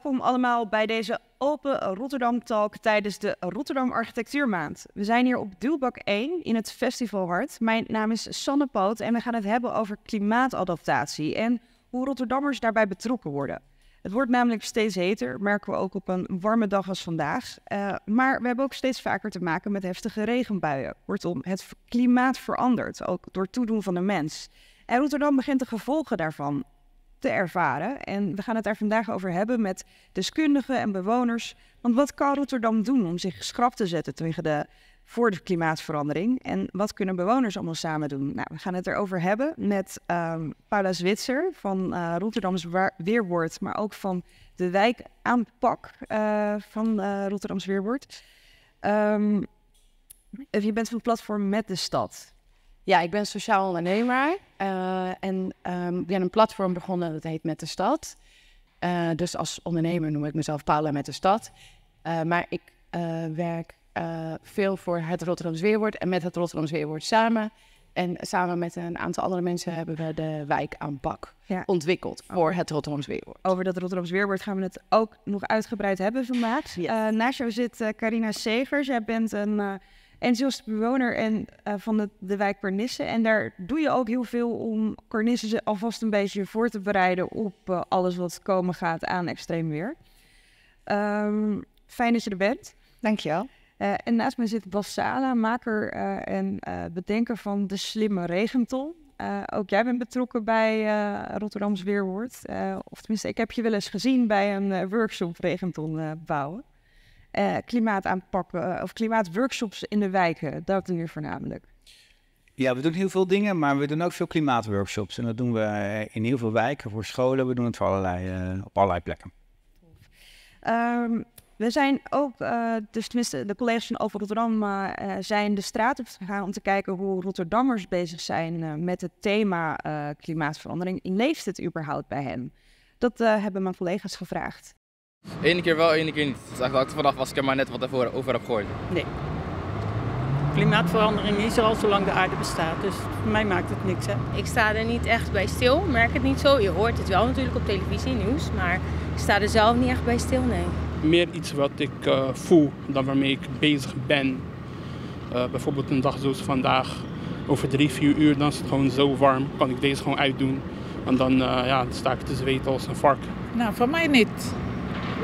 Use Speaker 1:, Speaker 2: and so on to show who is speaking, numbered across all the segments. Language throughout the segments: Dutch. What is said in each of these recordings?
Speaker 1: welkom allemaal bij deze Open Rotterdam Talk tijdens de Rotterdam Architectuurmaand. We zijn hier op Duwbak 1 in het Hart. Mijn naam is Sanne Poot en we gaan het hebben over klimaatadaptatie en hoe Rotterdammers daarbij betrokken worden. Het wordt namelijk steeds heter, merken we ook op een warme dag als vandaag. Eh, maar we hebben ook steeds vaker te maken met heftige regenbuien. Kortom, het klimaat verandert, ook door toedoen van de mens. En Rotterdam begint de gevolgen daarvan te ervaren. En we gaan het daar vandaag over hebben met deskundigen en bewoners. Want wat kan Rotterdam doen om zich schrap te zetten tegen de, voor de klimaatverandering? En wat kunnen bewoners allemaal samen doen? Nou, we gaan het erover hebben met ehm, Paula Zwitser van uh, Rotterdams Weerwoord, maar ook van de wijkaanpak uh, eh, van uh, Rotterdams Weerwoord.
Speaker 2: Ehm, je bent van het platform Met de Stad. Ja, ik ben sociaal ondernemer eh, en um, ehm, hebben een platform begonnen dat heet Met de Stad. Eh, dus als ondernemer noem ik mezelf Paula Met de Stad. Eh, maar ik werk veel voor het Rotterdams Weerwoord en met het Rotterdams Weerwoord samen. En samen met een aantal andere mensen hebben we de wijkaanpak ja. ontwikkeld voor het Rotterdams Weerwoord.
Speaker 1: Over dat Rotterdams Weerwoord gaan we het ook nog uitgebreid hebben vandaag. naast jou zit Carina Segers. Jij bent een en zoals bewoner en, eh, van de, de wijk Pernissen. En daar doe je ook heel veel om Carnissen alvast een beetje voor te bereiden op eh, alles wat komen gaat aan extreem weer. Ehm, fijn dat je er bent. Dankjewel. Uh, en naast mij zit Bas Sala, maker en bedenker van De Slimme Regenton. ook jij bent betrokken bij Rotterdams Weerwoord. of tenminste, ik heb je wel eens gezien bij een workshop regenton bouwen. Eh, klimaat aanpakken eh, of klimaatworkshops in de wijken. Dat doen we voornamelijk.
Speaker 3: Ja, we doen heel veel dingen, maar we doen ook veel klimaatworkshops. En dat doen we eh, in heel veel wijken, voor scholen. We doen het op allerlei plekken.
Speaker 1: Ehm, we zijn ook, dus tenminste de collega's van Over Rotterdam zijn de straat op gegaan om te kijken hoe Rotterdammers bezig zijn met het thema klimaatverandering. Leeft het überhaupt bij hen? Dat hebben mijn collega's gevraagd.
Speaker 4: Eén keer wel, één keer niet. Dus eigenlijk vandaag was ik er maar net wat ervoor over heb
Speaker 2: gehoord. Nee. Klimaatverandering is er al zolang de aarde bestaat, dus voor mij maakt het niks uit. Ik sta er niet echt bij stil, merk het niet zo. Je hoort het wel natuurlijk op televisie, nieuws, maar ik sta er zelf niet echt bij stil, nee.
Speaker 4: Meer iets wat ik eh, voel dan waarmee ik bezig ben. Eh, bijvoorbeeld een dag zoals vandaag, over drie, vier uur, dan is het gewoon zo warm, kan ik deze gewoon uitdoen. En dan eh, ja, sta ik te zweten als een vark.
Speaker 3: Nou, voor mij niet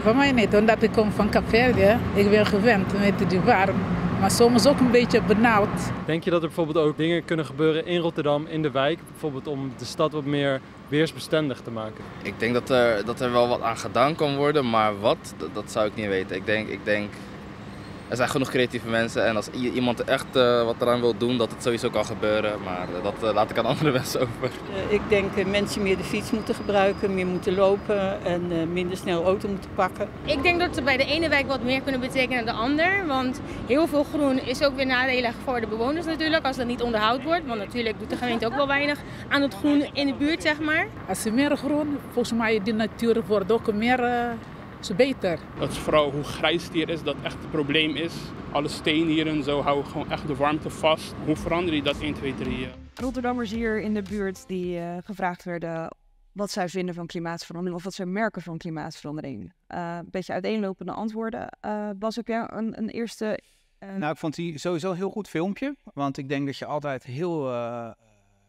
Speaker 3: van mij niet, omdat ik kom van Verde. Ik ben gewend met die warm, maar soms ook een beetje benauwd.
Speaker 4: Denk je dat er bijvoorbeeld ook dingen kunnen gebeuren in Rotterdam, in de wijk, bijvoorbeeld om de stad wat meer weersbestendig te maken? Ik denk dat er, dat er wel wat aan gedaan kan worden, maar wat, dat, dat zou ik niet weten. Ik denk, ik denk er zijn genoeg creatieve mensen en als iemand echt uh, wat eraan wil doen, dat het sowieso kan gebeuren. Maar eh, dat
Speaker 2: eh, laat ik aan andere mensen over. ik denk mensen meer de fiets moeten gebruiken, meer moeten lopen en minder snel auto moeten pakken. Ik denk dat we bij de ene wijk wat meer kunnen betekenen dan de ander. Want heel veel groen is ook weer nadelig voor de bewoners natuurlijk, als dat niet onderhoud wordt. Want natuurlijk doet de gemeente ook wel weinig aan het groen in de buurt, zeg maar. Als er meer
Speaker 3: groen, volgens mij die natuur wordt ook meer ze beter.
Speaker 4: Dat is vooral hoe grijs het hier is, dat echt het probleem is. Alle stenen hier en zo houden gewoon echt de warmte vast. Hoe verander je dat 1, 2, 3? Eh?
Speaker 3: Rotterdammers
Speaker 1: hier in de buurt die eh, gevraagd werden wat zij vinden van klimaatverandering of wat zij merken van klimaatverandering. Eh, een beetje uiteenlopende antwoorden. Uh, Bas, heb een, een eerste.
Speaker 3: Nou, ik vond die sowieso een heel goed filmpje. Want ik denk dat je altijd heel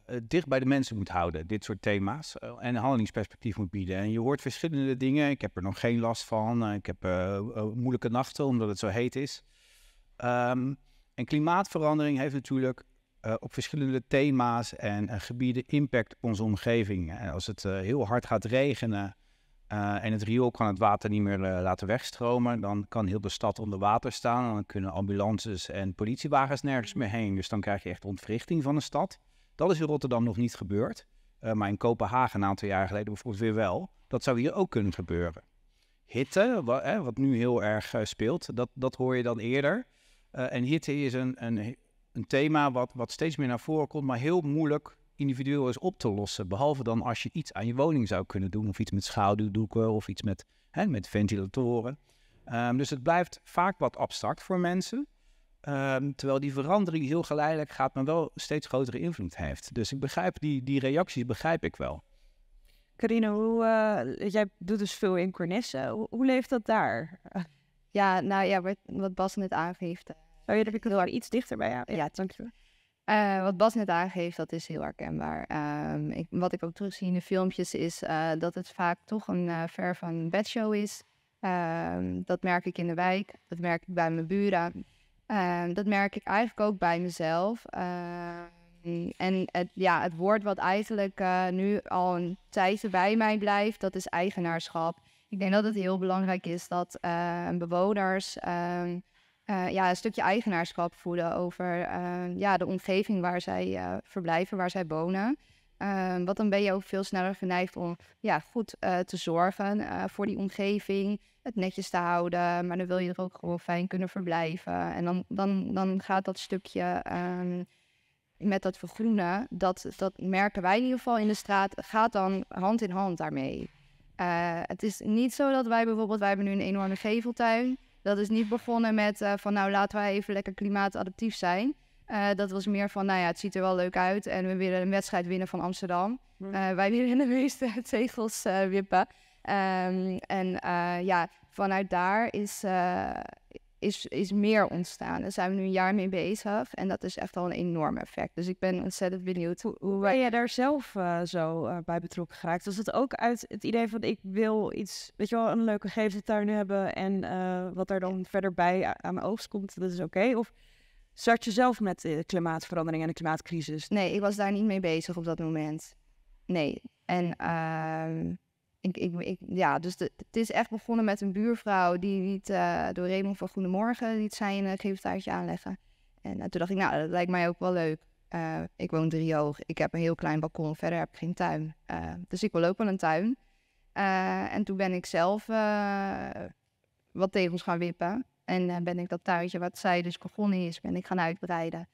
Speaker 3: eh, dicht bij de mensen moet houden, dit soort thema's. Eh, en een handelingsperspectief moet bieden. En je hoort verschillende dingen. Ik heb er nog geen last van. Eh, ik heb moeilijke nachten omdat het zo heet is. Ehm, en klimaatverandering heeft natuurlijk op verschillende thema's en gebieden impact op onze omgeving. En als het heel hard gaat regenen en het riool kan het water niet meer laten wegstromen, dan kan heel de stad onder water staan. En dan kunnen ambulances en politiewagens nergens meer heen. Dus dan krijg je echt ontwrichting van de stad. Dat is in Rotterdam nog niet gebeurd. Eh, maar in Kopenhagen een aantal jaar geleden bijvoorbeeld weer wel. Dat zou hier ook kunnen gebeuren. Hitte, wat, wat nu heel erg eh, speelt, dat, dat hoor je dan eerder. Eh, en hitte is een, een, een thema wat, wat steeds meer naar voren komt, maar heel moeilijk individueel is op te lossen. Behalve dan als je iets aan je woning zou kunnen doen, of iets met schaduwdoeken of iets met, hè, met ventilatoren. Ehm, dus het blijft vaak wat abstract voor mensen. Ehm, terwijl die verandering heel geleidelijk gaat, maar wel steeds grotere invloed heeft. Dus ik begrijp die, die reacties begrijp ik wel.
Speaker 1: Carina, eh, jij doet dus veel in Cornissen. Hoe, leeft dat daar? Ja, nou ja, wat, Bas net
Speaker 4: aangeeft. Zou je er heel erg iets dichter bij Ja, ja dankjewel. Uh, eh, wat Bas net aangeeft, dat is heel herkenbaar. Ehm, ik, wat ik ook terugzie in de filmpjes is eh, dat het vaak toch een ver van bedshow is. Ehm, dat merk ik in de wijk, dat merk ik bij mijn buren. Ehm, dat merk ik eigenlijk ook bij mezelf. Ehm, en het, ja, het woord wat eigenlijk eh, nu al een tijdje bij mij blijft, dat is eigenaarschap. Ik denk dat het heel belangrijk is dat ehm, bewoners eh, ja, een stukje eigenaarschap voelen over ja, de omgeving waar zij eh, verblijven, waar zij wonen. Um, want dan ben je ook veel sneller geneigd om ja, goed te zorgen voor die omgeving netjes te houden. Maar dan wil je er ook gewoon fijn kunnen verblijven. En dan, dan, dan gaat dat stukje ehm, met dat vergroenen, dat, dat merken wij in ieder geval in de straat, gaat dan hand in hand daarmee. Eh, het is niet zo dat wij bijvoorbeeld, wij hebben nu een enorme geveltuin. Dat is niet begonnen met eh, van nou laten we even lekker klimaatadaptief zijn. Eh, dat was meer van, nou ja, het ziet er wel leuk uit en we willen een wedstrijd winnen van Amsterdam. Hm. wij willen de meeste tegels wippen. Ehm, en ja, vanuit daar is, eh, is, is meer ontstaan. Daar zijn we nu een jaar mee bezig en dat is echt al een enorm effect. Dus ik ben ontzettend benieuwd hoe,
Speaker 1: hoe Ben jij daar zelf eh, zo eh, bij betrokken geraakt? Was dat ook uit het idee van ik wil iets, weet je wel, een leuke geveltuin hebben en wat er dan verder bij aan mijn oogst komt, dat is oké? Of start je zelf met de klimaatverandering en de klimaatcrisis? Nee, ik was daar niet mee
Speaker 4: bezig op dat moment. Nee. En ehm, ik, ik, ja, dus het is echt begonnen met een buurvrouw die liet eh, door Raymond van Goedemorgen liet zijn uh, eh, geeftuitje aanleggen. En eh, toen dacht ik, nou, dat lijkt mij ook wel leuk. ik woon driehoog, ik heb een heel klein balkon, verder heb ik geen tuin. dus ik wil ook wel een tuin. en toen ben ik zelf wat tegels gaan wippen. En ben ik dat tuintje wat zij dus begonnen is, ben ik gaan uitbreiden.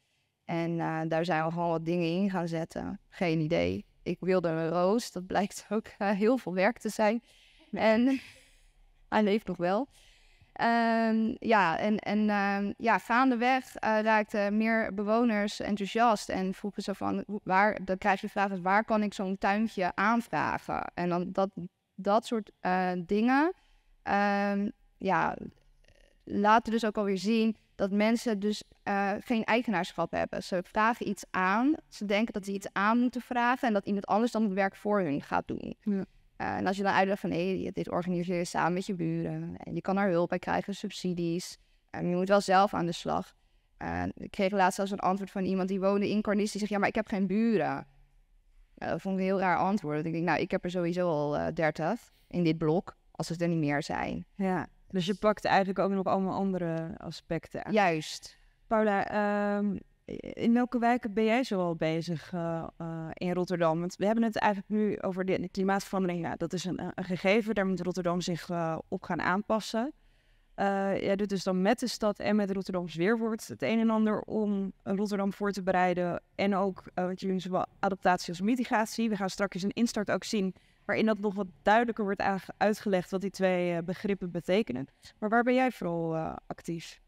Speaker 4: En daar zijn we gewoon wat dingen in gaan zetten. Geen idee ik wilde een roos. Dat blijkt ook eh, heel veel werk te zijn. En hij leeft nog wel. Ehm, ja, en, en ehm, ja, gaandeweg uh, raakten meer bewoners enthousiast en vroegen ze van, waar, dan krijg je de vraag, waar kan ik zo'n tuintje aanvragen? En dan dat, dat soort eh, dingen, ehm, ja, laten dus ook alweer zien dat mensen dus eh, geen eigenaarschap hebben. Ze vragen iets aan, ze denken dat ze iets aan moeten vragen en dat iemand anders dan het werk voor hun gaat doen. Ja. Eh, en als je dan uitlegt van hé, hey, dit organiseer je samen met je buren en je kan daar hulp bij krijgen, subsidies, en eh, je moet wel zelf aan de slag. ik kreeg laatst zelfs een antwoord van iemand die woonde in Cornis. die zegt ja, maar ik heb geen buren. Nou, dat vond ik heel raar antwoord. Ik denk, nou, ik heb er sowieso al dertig in dit blok,
Speaker 1: als ze er niet meer zijn. Ja. Dus je pakt eigenlijk ook nog allemaal andere aspecten aan. Juist. Paula, ehm, in welke wijken ben jij zoal bezig eh, eh, in Rotterdam? Want we hebben het eigenlijk nu over de, klimaatverandering. Ja, dat is een, een, gegeven, daar moet Rotterdam zich eh, op gaan aanpassen. jij doet dus dan met de stad en met Rotterdams Weerwoord het een en ander om Rotterdam voor te bereiden. En ook, wat jullie noemen adaptatie als mitigatie. We gaan straks een instart ook zien waarin dat nog wat duidelijker wordt uitgelegd
Speaker 2: wat die twee eh, begrippen betekenen. Maar waar ben jij vooral eh, actief?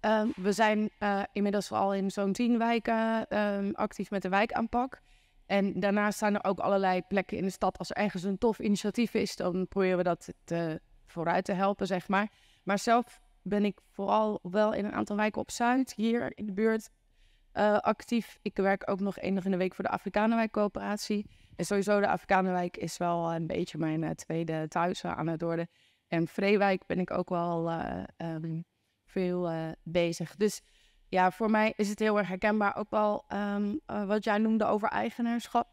Speaker 2: Ehm, we zijn eh, inmiddels vooral in zo'n tien wijken ehm, actief met de wijkaanpak. En daarnaast zijn er ook allerlei plekken in de stad. Als er ergens een tof initiatief is, dan proberen we dat te, vooruit te helpen, zeg maar. Maar zelf ben ik vooral wel in een aantal wijken op Zuid, hier in de buurt, actief. Ik werk ook nog één dag in de week voor de Afrikanenwijkcoöperatie. En sowieso de Afrikanenwijk is wel eh, een beetje mijn eh, tweede thuis eh, aan het worden. En Vreewijk ben ik ook wel ehm, veel bezig. Dus ja, voor mij is het heel erg herkenbaar. Ook wel ehm, wat jij noemde over eigenaarschap.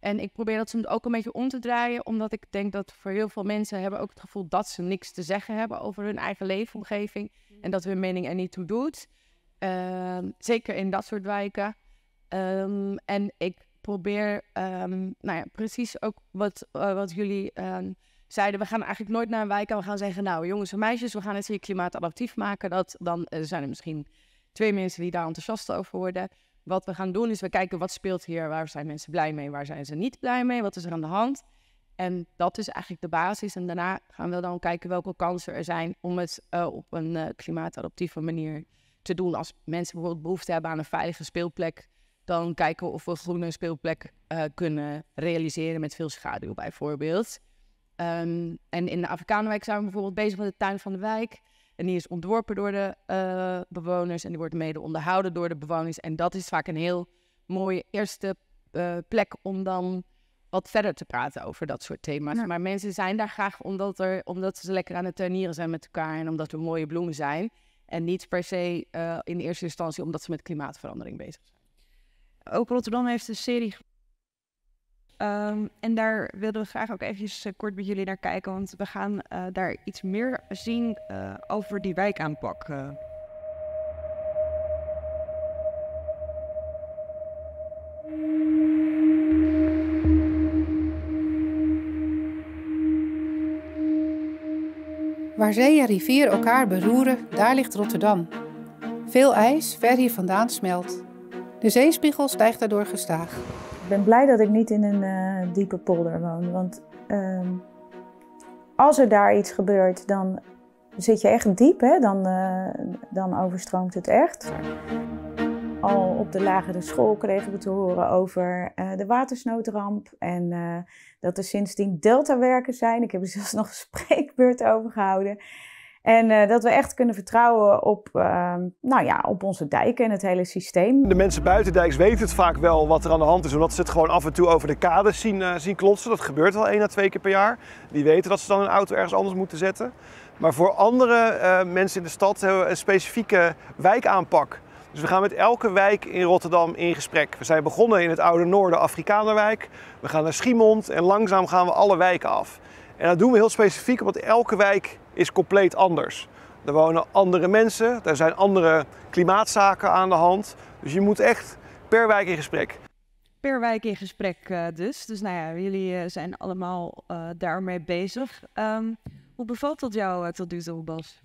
Speaker 2: En ik probeer dat soms ook een beetje om te draaien, omdat ik denk dat voor heel veel mensen hebben ook het gevoel dat ze niks te zeggen hebben over hun eigen leefomgeving mm. en dat hun mening er niet toe doet. Ehm, zeker in dat soort wijken. en ik probeer ehm, nou ja, precies ook wat, eh, wat jullie ehm, zeiden. We gaan eigenlijk nooit naar een wijk en we gaan zeggen, nou jongens en meisjes, we gaan het hier klimaatadaptief maken. Dat, dan eh, zijn er misschien twee mensen die daar enthousiast over worden. Wat we gaan doen is, we kijken wat speelt hier, waar zijn mensen blij mee, waar zijn ze niet blij mee, wat is er aan de hand. En dat is eigenlijk de basis. En daarna gaan we dan kijken welke kansen er zijn om het eh, op een klimaatadaptieve manier te doen. Als mensen bijvoorbeeld behoefte hebben aan een veilige speelplek, dan kijken of we groene speelplek eh, kunnen realiseren met veel schaduw bijvoorbeeld. Ehm, en in de Afrikanenwijk zijn we bijvoorbeeld bezig met de tuin van de wijk. En die is ontworpen door de eh, bewoners en die wordt mede onderhouden door de bewoners. En dat is vaak een heel mooie eerste eh, plek om dan wat verder te praten over dat soort thema's. Maar mensen zijn daar graag omdat, er, omdat ze lekker aan het tuinieren zijn met elkaar en omdat er mooie bloemen zijn. En niet per se in eerste instantie omdat ze met klimaatverandering bezig zijn ook Rotterdam heeft een serie.
Speaker 1: Um, en daar wilden we graag ook eventjes eh, kort met jullie naar kijken, want we gaan eh, daar iets meer zien eh, over die wijkaanpak. Uh.
Speaker 2: Waar zee en rivier elkaar beroeren, daar ligt Rotterdam. Veel ijs ver hier vandaan smelt. De zeespiegel stijgt daardoor gestaag. Ik
Speaker 1: ben blij dat ik niet in een eh, diepe polder woon. Want ehm, als er daar iets gebeurt, dan zit je echt diep. Hè? Dan, eh, dan overstroomt het echt. Al op de lagere school kregen we te horen over eh, de watersnoodramp. En dat er sindsdien deltawerken zijn. Ik heb er zelfs nog een spreekbeurt over gehouden. En eh, dat we echt kunnen vertrouwen op, ehm, nou ja, op onze dijken en het hele systeem. De
Speaker 2: mensen buitendijks weten het vaak wel wat er aan de hand is, omdat ze het gewoon af en toe over de kades zien, eh, zien klotsen. Dat gebeurt wel één à twee keer per jaar. Die weten dat ze dan een auto ergens anders moeten zetten. Maar voor andere eh, mensen in de stad hebben we een specifieke wijkaanpak. Dus we gaan met elke wijk in Rotterdam in gesprek. We zijn begonnen in het Oude Noorden, Afrikanerwijk. We gaan naar Schiemond en langzaam gaan we alle wijken af. En dat doen we heel specifiek, omdat elke wijk is compleet anders. Er wonen andere mensen, er zijn andere klimaatzaken aan de hand. Dus je moet echt per wijk in gesprek.
Speaker 1: Per wijk in gesprek eh, dus. Dus nou ja, jullie eh, zijn allemaal eh, daarmee bezig. Ehm, hoe bevalt dat jou tot nu toe, Bas?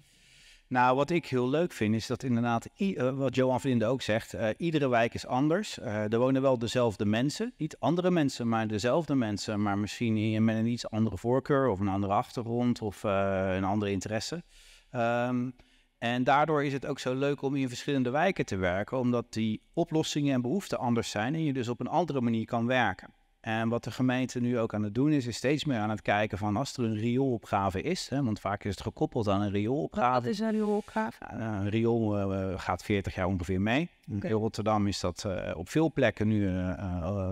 Speaker 3: Nou, wat ik heel leuk vind is dat inderdaad, eh, wat Johan Vlinde ook zegt, eh, iedere wijk is anders. Eh, er wonen wel dezelfde mensen, niet andere mensen, maar dezelfde mensen, maar misschien met een iets andere voorkeur of een andere achtergrond of een andere interesse. Ehm, en daardoor is het ook zo leuk om in verschillende wijken te werken, omdat die oplossingen en behoeften anders zijn en je dus op een andere manier kan werken. En wat de gemeente nu ook aan het doen is, is steeds meer aan het kijken van als er een rioolopgave is, hè, want vaak is het gekoppeld aan een rioolopgave. Wat is een rioolopgave? Nou, een riool eh, eh, gaat 40 jaar ongeveer mee. In Rotterdam is dat eh, op veel plekken nu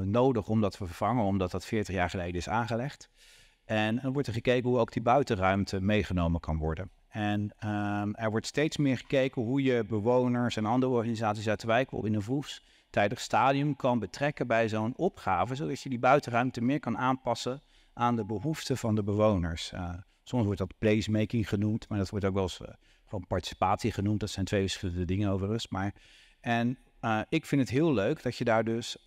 Speaker 3: nodig om dat te vervangen, omdat dat 40 jaar geleden is aangelegd. En dan wordt er gekeken hoe ook die buitenruimte meegenomen kan worden. En ehm, er wordt steeds meer gekeken hoe je bewoners en andere organisaties uit de wijk, in de Voefs, tijdig stadium kan betrekken bij zo'n opgave, zodat je die buitenruimte meer kan aanpassen aan de behoeften van de bewoners. Eh, soms wordt dat placemaking genoemd, maar dat wordt ook wel eens uh, gewoon participatie genoemd. Dat zijn twee verschillende dingen overigens. Maar, en eh, ik vind het heel leuk dat je daar dus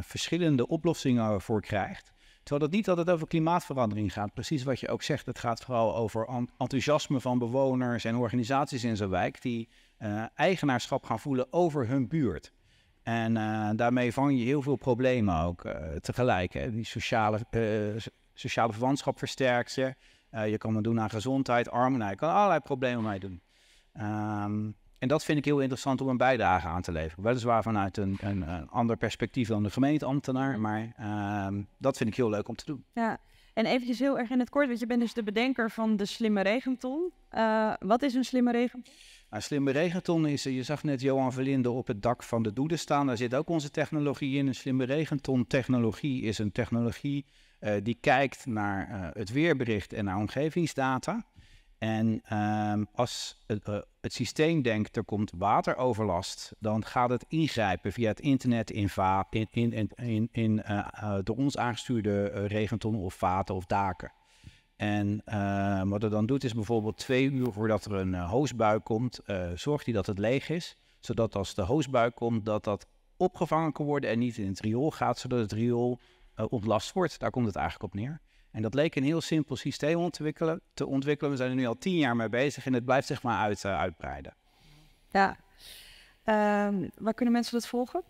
Speaker 3: verschillende oplossingen voor krijgt. Terwijl dat niet altijd over klimaatverandering gaat. Precies wat je ook zegt. Het gaat vooral over enthousiasme van bewoners en organisaties in zo'n wijk. die eigenaarschap gaan voelen over hun buurt. En eh, daarmee vang je heel veel problemen ook eh, tegelijk. Hè. Die sociale, uh, sociale verwantschap versterkt je. je kan het doen aan gezondheid, armoede. Nou, je kan allerlei problemen mee doen. Ehm, en dat vind ik heel interessant om een bijdrage aan te leveren. Weliswaar vanuit een, een, ander perspectief dan de gemeenteambtenaar. Maar ehm, dat vind ik heel leuk om te doen.
Speaker 1: Ja, en eventjes heel erg in het kort. Want je bent dus de bedenker van de Slimme Regenton. wat is een Slimme Regenton?
Speaker 3: Een nou, slimme regenton is Je zag net Johan Verlinde op het dak van de Doede staan. Daar zit ook onze technologie in. Een slimme regenton-technologie is een technologie eh, die kijkt naar eh, het weerbericht en naar omgevingsdata. En ehm, als het, eh, het, systeem denkt er komt wateroverlast, dan gaat het ingrijpen via het internet in, in, in, in, in door ons aangestuurde regenton of vaten of daken. En ehm, wat er dan doet is bijvoorbeeld twee uur voordat er een eh, hoosbui komt, uh, zorgt hij dat het leeg is. Zodat als de hoosbui komt, dat dat opgevangen kan worden en niet in het riool gaat, zodat het riool eh, ontlast wordt. Daar komt het eigenlijk op neer. En dat leek een heel simpel systeem ontwikkelen, te ontwikkelen. We zijn er nu al tien jaar mee bezig en het blijft zich maar uit, uitbreiden.
Speaker 1: Ja, ehm, waar kunnen mensen dat volgen?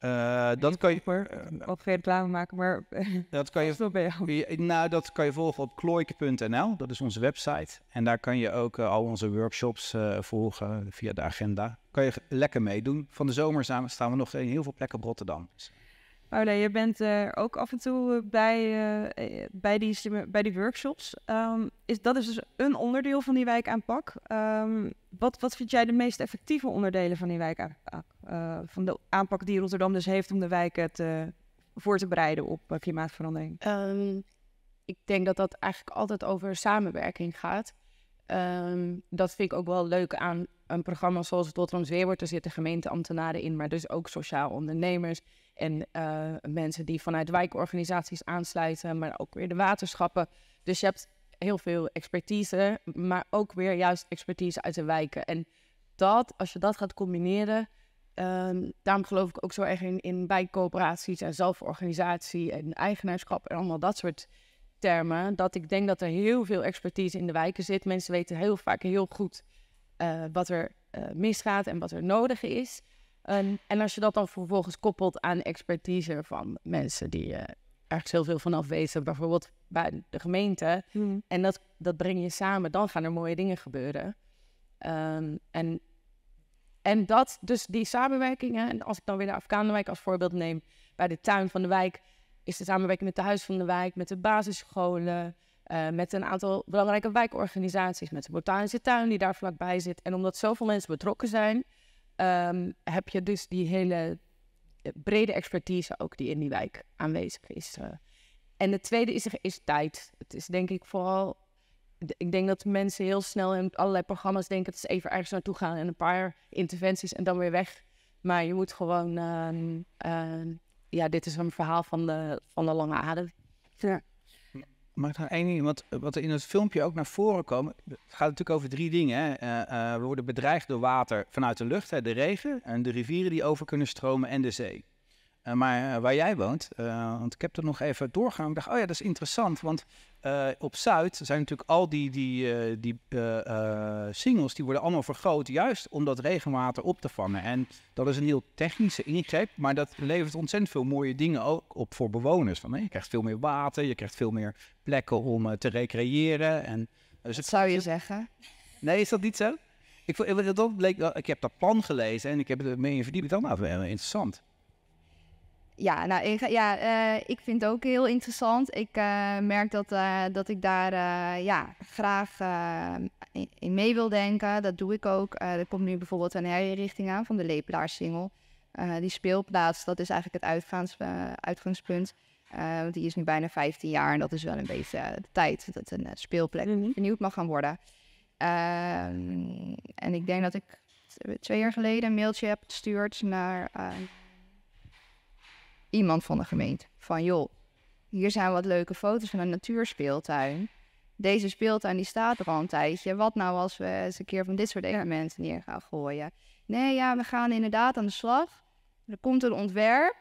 Speaker 3: Uh, dat kan je. Eh, wat geen reclame maken, maar. dat kan je, Nou, dat kan je volgen op klooik.nl. Dat is onze website. En daar kan je ook eh, al onze workshops volgen via de agenda. Kan je lekker meedoen. Van de zomer staan we nog in heel veel plekken op Rotterdam. Dus,
Speaker 1: Paula, je bent ook af en toe bij, bij, die, bij die workshops. Ehm, is, dat is dus een onderdeel van die wijkaanpak. Um, ehm, wat, wat vind jij de meest effectieve onderdelen van die wijkaanpak? Eh, van de aanpak die Rotterdam dus heeft om de wijken te, voor
Speaker 2: te bereiden op eh, klimaatverandering? Ehm, ik denk dat dat eigenlijk altijd over samenwerking gaat. Ehm, dat vind ik ook wel leuk aan een programma zoals het Rotterdam wordt Er zitten gemeenteambtenaren in, maar dus ook sociaal ondernemers. En eh, mensen die vanuit wijkorganisaties aansluiten, maar ook weer de waterschappen. Dus je hebt heel veel expertise, maar ook weer juist expertise uit de wijken. En dat, als je dat gaat combineren, Ehm, daarom geloof ik ook zo erg in, in bijcoöperaties en zelforganisatie en eigenaarschap en allemaal dat soort termen. Dat ik denk dat er heel veel expertise in de wijken zit. Mensen weten heel vaak heel goed eh, wat er eh, misgaat en wat er nodig is. Ehm, en als je dat dan vervolgens koppelt aan expertise van mensen die uh, ergens heel veel vanaf weten, bijvoorbeeld bij de gemeente, hmm. en dat, dat breng je samen, dan gaan er mooie dingen gebeuren. Ehm, en en dat, dus die samenwerkingen. En als ik dan weer de Afghanenwijk als voorbeeld neem, bij de tuin van de wijk is de samenwerking met de huis van de wijk, met de basisscholen, eh, met een aantal belangrijke wijkorganisaties, met de botanische tuin die daar vlakbij zit. En omdat zoveel mensen betrokken zijn, ehm, heb je dus die hele eh, brede expertise ook die in die wijk aanwezig is. Eh. en het tweede is, is tijd. Het is denk ik vooral ik denk dat mensen heel snel in allerlei programma's denken dat ze even ergens naartoe gaan en een paar interventies en dan weer weg. Maar je moet gewoon, ehm, ehm, ja, dit is een verhaal van de, van de lange adem. Ja.
Speaker 3: Maar dan nou één ding, wat, eh, wat er in het filmpje ook naar voren komt, het gaat natuurlijk over drie dingen. Hè. Eh, eh, we worden bedreigd door water vanuit de lucht, hè, de regen, en de rivieren die over kunnen stromen en de zee. maar waar jij woont, want ik heb er nog even doorgaan. Ik dacht, oh ja, dat is interessant. Want eh, op Zuid zijn natuurlijk al die, die, eh, die eh, singles, die worden allemaal vergroot, juist om dat regenwater op te vangen. En dat is een heel technische ingreep, maar dat levert ontzettend veel mooie dingen ook op voor bewoners. Van, je krijgt veel meer water, je krijgt veel meer plekken om te recreëren. En, dus dat zou je zeggen? Nee, is dat niet zo? Ik, dat bleek, ik heb dat plan gelezen en ik heb het mee verdiept. Dan nou, interessant
Speaker 4: ja, nou, ik, ja, eh, ik vind het ook heel interessant. Ik eh, merk dat, eh, dat ik daar ja, graag in, in, mee wil denken. Dat doe ik ook. er komt nu bijvoorbeeld een herrichting aan van de Lepelaarssingel. die speelplaats, dat is eigenlijk het uitgaans, uitgangspunt. die is nu bijna 15 jaar en dat is wel een beetje de tijd dat een speelplek mm vernieuwd mag gaan worden. Ehm, en ik denk dat ik twee jaar geleden een mailtje heb gestuurd naar iemand van de gemeente. Van joh, hier zijn wat leuke foto's van een natuurspeeltuin. Deze speeltuin die staat er al een tijdje. Wat nou als we eens een keer van dit soort elementen neer gaan gooien? Nee, ja, we gaan inderdaad aan de slag. Er komt een ontwerp.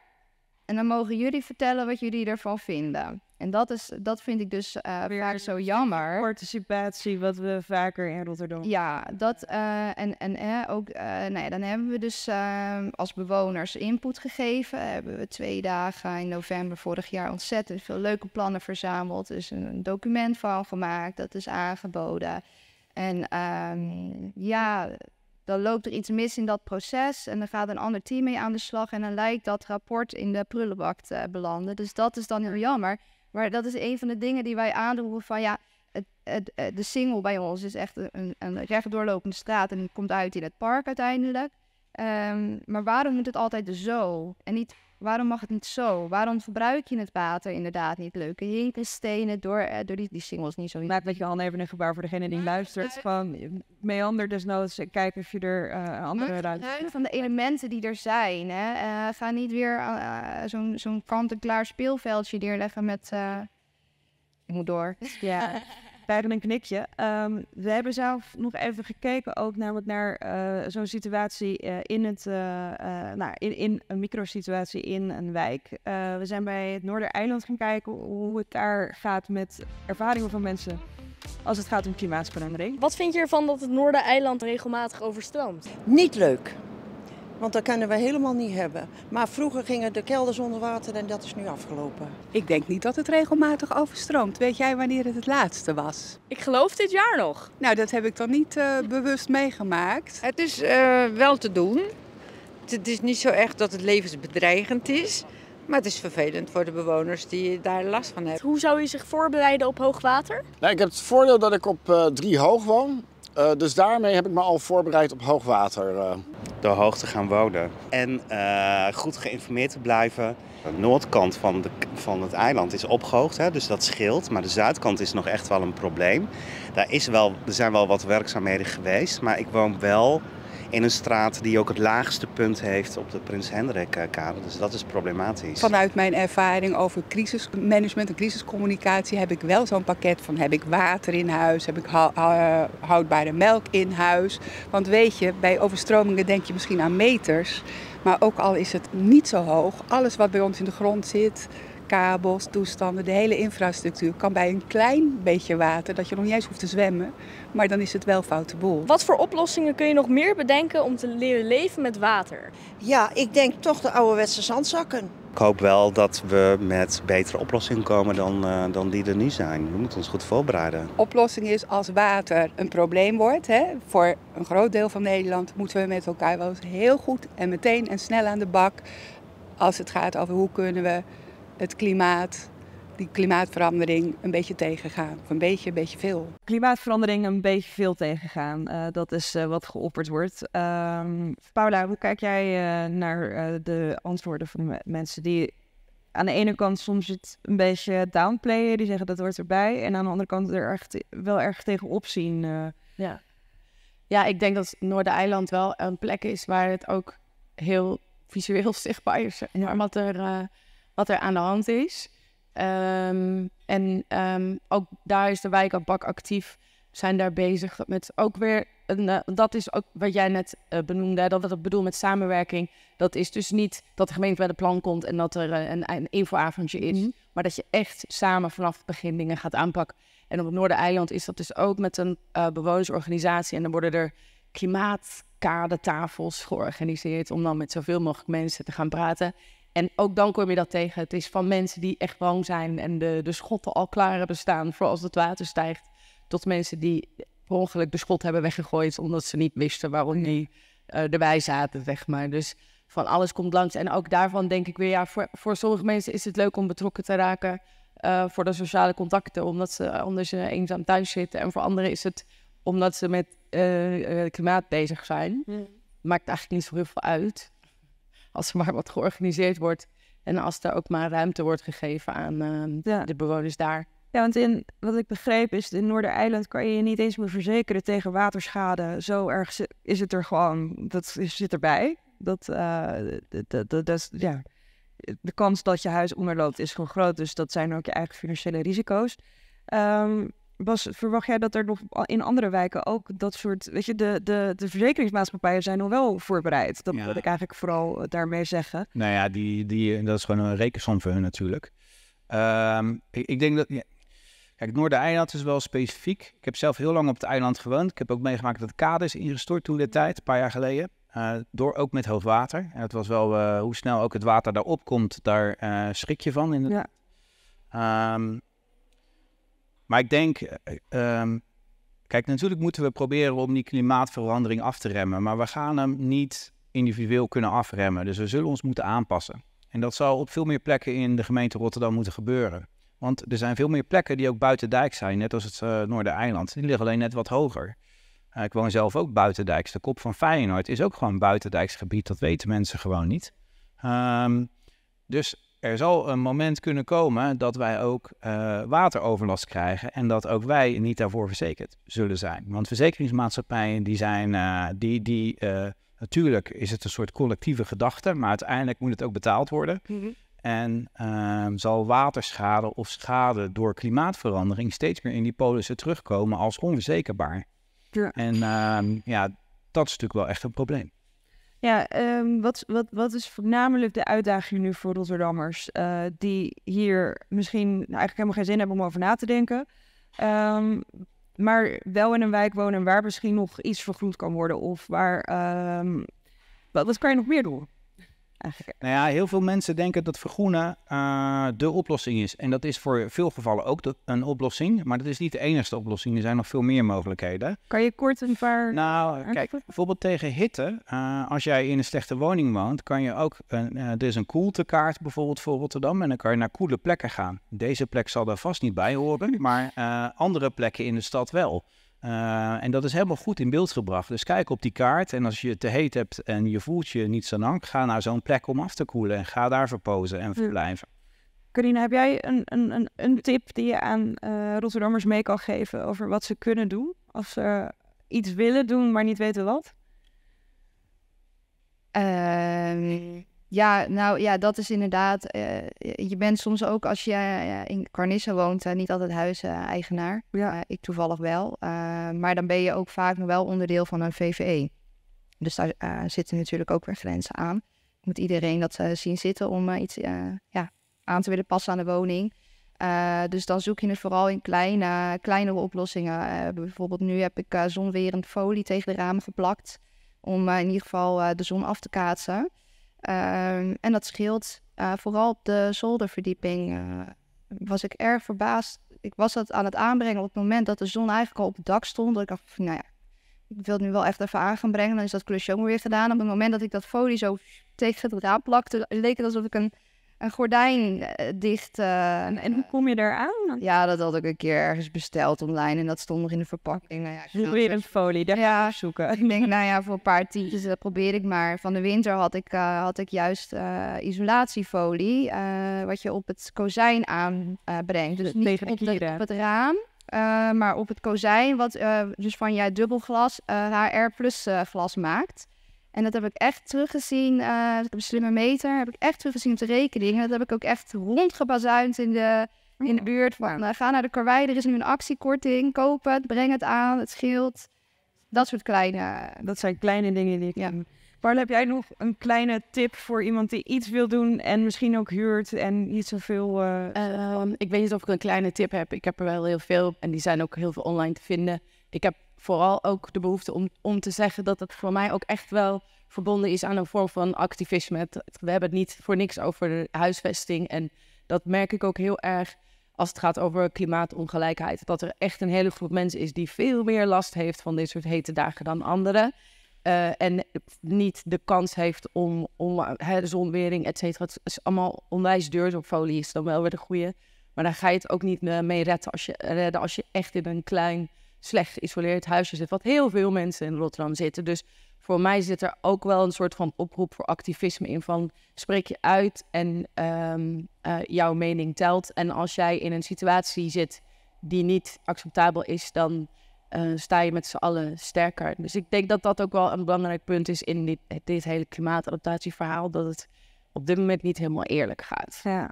Speaker 4: En dan mogen jullie vertellen wat jullie ervan vinden. En dat, is, dat vind ik dus eh, vaak zo jammer.
Speaker 1: Participatie, wat we vaker in Rotterdam.
Speaker 4: Ja, dat eh, en, en ook, uh, nou ja, dan hebben we dus ehm, als bewoners input gegeven. Hebben we twee dagen in november vorig jaar ontzettend veel leuke plannen verzameld. Er dus een document van gemaakt, dat is aangeboden. En ehm, ja, dan loopt er iets mis in dat proces en dan gaat een ander team mee aan de slag en dan lijkt dat rapport in de prullenbak te belanden. Dus dat is dan heel jammer. Maar dat is een van de dingen die wij aandoen van ja, het, het, eh, de single bij ons is echt een, een doorlopende straat en komt uit in het park uiteindelijk. Ehm, maar waarom moet het altijd zo? En niet Waarom mag het niet zo? Waarom verbruik je het water inderdaad niet? Leuke hinken, stenen, door, eh, door die, die singles niet zo. Maak met je handen even een
Speaker 1: gebaar voor degene die luistert. Eh, van eh, meander desnoods, kijk of je er eh, andere ruimte...
Speaker 4: Van de elementen die er zijn. Hè? ga niet weer zo'n zo'n kant-en-klaar
Speaker 1: speelveldje neerleggen met... Ik moet door. Ja. Bijna een knikje. Ehm, we hebben zelf nog even gekeken ook namelijk naar eh, zo'n situatie eh, in, het, eh, nou, in, in een microsituatie in een wijk. we zijn bij het Noordereiland gaan kijken hoe het daar gaat met ervaringen van mensen als het gaat om klimaatverandering. Wat vind je ervan dat het Noordereiland regelmatig overstroomt? Niet leuk. Want dat kunnen we helemaal niet hebben. Maar vroeger gingen de kelders onder water en dat is nu
Speaker 2: afgelopen. Ik denk niet dat het regelmatig overstroomt. Weet jij wanneer het het laatste was? Ik geloof dit jaar nog. Nou, dat heb ik dan niet eh, bewust meegemaakt. Het is eh, wel te doen. Het is niet zo echt dat het levensbedreigend is. Maar het is vervelend voor de bewoners die daar last van hebben. Hoe zou je zich voorbereiden op hoogwater? Nou, ik heb het voordeel dat ik
Speaker 3: op eh, drie hoog woon. Eh, dus daarmee heb ik me al voorbereid op hoogwater. Uh. De hoogte gaan wonen en eh, goed geïnformeerd te blijven. De noordkant van, de, van het eiland is opgehoogd, hè, dus dat scheelt. Maar de zuidkant is nog echt wel een probleem. Daar is wel, er zijn wel wat werkzaamheden geweest, maar ik woon wel in een straat die ook het laagste punt heeft op de Prins Hendrik-kade. Eh, dus dat is problematisch.
Speaker 2: Vanuit mijn ervaring over crisismanagement en crisiscommunicatie heb ik wel zo'n pakket van heb ik water in huis, heb ik eh, houdbare melk in huis. Want weet je, bij overstromingen denk je misschien aan meters. Maar ook al is het niet zo hoog, alles wat bij ons in de grond zit, kabels, toestanden, de hele infrastructuur kan bij een klein beetje water, dat je nog niet eens hoeft te zwemmen, maar dan is het wel foute boel.
Speaker 1: Wat voor oplossingen kun je nog meer bedenken om te leren leven met water? Ja, ik denk toch de ouderwetse zandzakken.
Speaker 3: Ik hoop wel dat we met betere oplossingen komen dan, eh, dan die er nu zijn. We moeten ons goed voorbereiden.
Speaker 2: Oplossing is als water een probleem wordt hè, voor een groot deel van Nederland, moeten we met elkaar wel eens heel goed en meteen en snel aan de bak. Als het gaat over hoe kunnen we het klimaat, die klimaatverandering een beetje tegengaan. Of een beetje, een beetje veel.
Speaker 1: Klimaatverandering een beetje veel tegengaan. Uh, dat is eh, wat geopperd wordt. Ehm, Paula, hoe kijk jij eh, naar de antwoorden van mensen die aan de ene kant soms het een beetje downplayen, die zeggen dat hoort erbij. En aan de andere kant er echt wel erg
Speaker 2: tegenop zien. Ja. ja, ik denk dat Noord-Eiland wel een plek is waar het ook heel visueel zichtbaar is. Ja. Omdat er wat er aan de hand is. Ehm, en ehm, ook daar is de wijk bak actief. Zijn daar bezig met ook weer. Een, eh, dat is ook wat jij net eh, benoemde. Dat wat ik bedoel met samenwerking. Dat is dus niet dat de gemeente bij de plan komt en dat er eh, een, een infoavondje is. Mhm. Maar dat je echt samen vanaf het begin dingen gaat aanpakken. En op het Noordereiland is dat dus ook met een bewonersorganisatie. En dan worden er klimaatkadertafels georganiseerd om dan met zoveel mogelijk mensen te gaan praten. En ook dan kom je dat tegen. Het is van mensen die echt bang zijn en de, de schotten al klaar hebben staan voor als het water stijgt. Tot mensen die per ongeluk de schot hebben weggegooid omdat ze niet wisten waarom die eh, erbij zaten, zeg maar. Dus van alles komt langs. En ook daarvan denk ik weer, ja, voor, voor sommige mensen is het leuk om betrokken te raken eh, voor de sociale contacten, omdat ze anders eenzaam thuis zitten. En voor anderen is het omdat ze met uh, klimaat bezig zijn. Maakt eigenlijk niet zo heel veel uit. Als er maar wat georganiseerd wordt. En als er ook maar ruimte wordt gegeven aan ehm, de bewoners daar. Ja, want in, wat ik begreep is, in Noordereiland kan
Speaker 1: je je niet eens meer verzekeren tegen waterschade. Zo erg is het er gewoon, dat zit erbij. Dat, uh, dat, dat, ja. De kans dat je huis onderloopt is gewoon groot, dus dat zijn ook je eigen financiële risico's. Ehm, Bas, verwacht jij dat er nog in andere wijken ook dat soort. Weet je, de, de, de verzekeringsmaatschappijen zijn nog wel voorbereid. Dat ja. wil ik eigenlijk vooral eh, daarmee zeggen.
Speaker 3: Nou ja, die, die, dat is gewoon een rekensom voor hun natuurlijk. Um, ik, ik, denk dat. kijk Kijk, Noordereiland is wel specifiek. Ik heb zelf heel lang op het eiland gewoond. Ik heb ook meegemaakt dat het kade is ingestort toen de tijd, een paar jaar geleden. Eh, door ook met hoofdwater. En het was wel eh, hoe snel ook het water daar opkomt, daar schrik je van. In ja. Ehm, maar ik denk, eh, ehm, kijk, natuurlijk moeten we proberen om die klimaatverandering af te remmen, maar we gaan hem niet individueel kunnen afremmen. Dus we zullen ons moeten aanpassen. En dat zal op veel meer plekken in de gemeente Rotterdam moeten gebeuren. Want er zijn veel meer plekken die ook buiten dijk zijn, net als het uh, Noordereiland. Die liggen alleen net wat hoger. Eh, ik woon zelf ook buitendijks. De kop van Feyenoord is ook gewoon buitendijks gebied. Dat weten mensen gewoon niet. Ehm, dus er zal een moment kunnen komen dat wij ook eh, wateroverlast krijgen en dat ook wij niet daarvoor verzekerd zullen zijn. Want verzekeringsmaatschappijen die zijn, eh, die, die eh, natuurlijk is het een soort collectieve gedachte, maar uiteindelijk moet het ook betaald worden. Mhm. En ehm, zal waterschade of schade door klimaatverandering steeds meer in die polissen terugkomen als onverzekerbaar. Ja. En ehm, ja, dat is natuurlijk wel echt een probleem.
Speaker 1: Ja, ehm, wat, wat, wat is voornamelijk de uitdaging nu voor Rotterdammers? Eh, die hier misschien nou, eigenlijk helemaal geen zin hebben om over na te denken. Ehm, maar wel in een wijk wonen waar misschien nog iets vergroend kan worden. Of waar. Ehm, wat, wat kan je nog meer doen?
Speaker 3: eigenlijk? Nou ja, heel veel mensen denken dat vergroenen uh, de oplossing is. En dat is voor veel gevallen ook een oplossing. Maar dat is niet de enige oplossing. Er zijn nog veel meer mogelijkheden. Kan je kort een paar. Nou, kijk, bijvoorbeeld tegen hitte. Eh, als jij in een slechte woning woont, kan je ook. Een, eh, er is een koeltekaart bijvoorbeeld voor Rotterdam. En dan kan je naar koele plekken gaan. Deze plek zal daar vast niet bij horen. Maar andere plekken in de stad wel. Eh, en dat is helemaal goed in beeld gebracht. Dus kijk op die kaart en als je te heet hebt en je voelt je niet zo lang, ga naar zo'n plek om af te koelen en ga daar verpozen en verblijven.
Speaker 1: Carina, heb jij een, een, een tip die je aan eh, Rotterdammers mee kan geven over wat ze kunnen doen als ze iets willen doen, maar niet weten wat?
Speaker 4: Uh, ja, nou ja, dat is inderdaad. Eh, je bent soms ook als je eh, in Carnissa woont, eh, niet altijd huiseigenaar. ik toevallig wel. maar dan ben je ook vaak nog wel onderdeel van een VVE. Dus daar zitten natuurlijk ook weer grenzen aan. Moet iedereen dat zien zitten om iets ja, aan te willen passen aan de woning. dus dan zoek je het vooral in kleine, kleinere oplossingen. bijvoorbeeld nu heb ik zonwerend folie tegen de ramen geplakt. Om in ieder geval de zon af te kaatsen. Ehm, en dat scheelt. Eh, vooral op de zolderverdieping eh, was ik erg verbaasd. Ik was dat aan het aanbrengen op het moment dat de zon eigenlijk al op het dak stond. Dat ik dacht, van, nou ja, ik wil het nu wel echt even aan gaan brengen. Dan is dat klusje ook weer gedaan. Op het moment dat ik dat folie zo tegen het raam plakte, leek het alsof ik een een gordijn eh, dicht. Eh, en, hoe kom je aan? Ja, dat had ik een keer ergens besteld online en dat stond nog in de
Speaker 1: verpakking. Probeer nou weer dus een folie, daar ja, zoeken. Ik
Speaker 4: denk, nou ja, voor een paar tientjes, dat eh, probeer ik maar. Van de winter had ik, had ik juist isolatiefolie, wat je op het kozijn aanbrengt. dus niet op, het raam. maar op het kozijn, wat dus van jij dubbelglas glas, HR plus glas maakt. En dat heb ik echt teruggezien, eh, ik een slimme meter, heb ik echt teruggezien op de rekening. En dat heb ik ook echt rondgebazuind in de, in de oh, buurt. Van, eh, ga naar de karwei, er is nu een actiekorting, koop het, breng het
Speaker 1: aan, het scheelt. Dat soort kleine... Eh, dat zijn kleine dingen die ik... Ja. heb jij
Speaker 2: nog een kleine tip voor iemand die iets wil doen en misschien ook huurt en niet zoveel... Ehm, ik weet niet of ik een kleine tip heb. Ik heb er wel heel veel en die zijn ook heel veel online te vinden. Ik heb vooral ook de behoefte om, om te zeggen dat het voor mij ook echt wel verbonden is aan een vorm van activisme. We hebben het niet voor niks over huisvesting. En dat merk ik ook heel erg als het gaat over klimaatongelijkheid. Dat er echt een hele groep mensen is die veel meer last heeft van dit soort hete dagen dan anderen. Eh, en niet de kans heeft om, om hè, zonwering, et cetera. Het is allemaal onwijs duur. Zo'n folie is dan wel weer de goede. Maar dan ga je het ook niet eh, mee redden als je, redden als je echt in een klein slecht geïsoleerd huisje zit, wat heel veel mensen in Rotterdam zitten. Dus voor mij zit er ook wel een soort van oproep voor activisme in van spreek je uit en ehm, eh, jouw mening telt. En als jij in een situatie zit die niet acceptabel is, dan eh, sta je met z'n allen sterker. Dus ik denk dat dat ook wel een belangrijk punt is in dit, dit hele klimaatadaptatieverhaal, dat het op dit moment niet helemaal eerlijk gaat. Ja.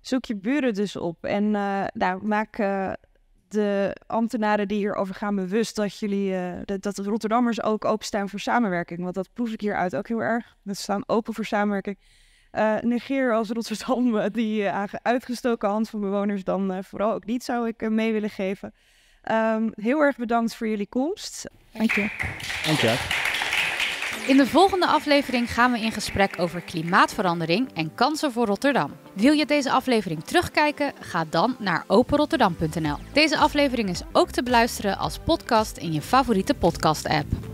Speaker 2: Zoek je
Speaker 1: buren dus op en uh, eh, maak de ambtenaren die hierover gaan bewust dat jullie, eh, dat, de Rotterdammers ook openstaan voor samenwerking. Want dat proef ik hieruit ook heel erg. We staan open voor samenwerking. Uh, negeer als Rotterdam eh, die uitgestoken hand van bewoners dan vooral ook niet zou ik mee willen geven. Ehm, heel erg bedankt voor jullie komst. Dank je.
Speaker 3: Dank je.
Speaker 1: In de volgende aflevering gaan we in gesprek over klimaatverandering en kansen voor Rotterdam. Wil je deze aflevering terugkijken? Ga dan naar openrotterdam.nl. Deze aflevering is ook te beluisteren als podcast in je favoriete podcast-app.